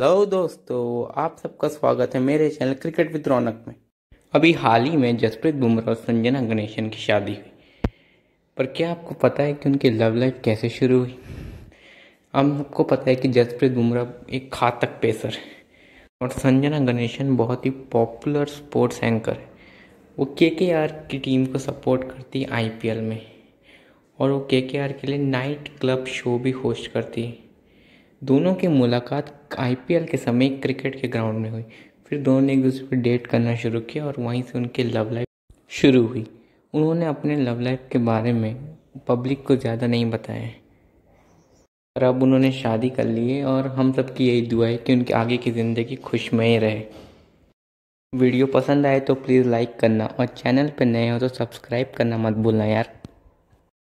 hello दोस्तों आप सबका स्वागत है मेरे चैनल क्रिकेट विद रौनक में अभी हाल ही में जसप्रीत बुमराह और संजना गणेशन की शादी हुई पर क्या आपको पता है कि उनकी लव लाइफ कैसे शुरू हुई हम सबको पता है कि जसप्रीत बुमराह एक घातक पेसर है और संजना गणेशन बहुत ही पॉपुलर स्पोर्ट्स एंकर है वो के के आर की टीम को सपोर्ट करती है आई पी एल में और वो के के आर के लिए नाइट क्लब शो भी होस्ट करती है दोनों की मुलाकात आईपीएल के समय क्रिकेट के ग्राउंड में हुई फिर दोनों ने एक दूसरे को डेट करना शुरू किया और वहीं से उनकी लव लाइफ शुरू हुई उन्होंने अपने लव लाइफ के बारे में पब्लिक को ज़्यादा नहीं बताया है और अब उन्होंने शादी कर ली है और हम सब की यही दुआ है कि उनकी आगे की ज़िंदगी खुशमय रहे वीडियो पसंद आए तो प्लीज़ लाइक करना और चैनल पर नए हो तो सब्सक्राइब करना मत भूलना यार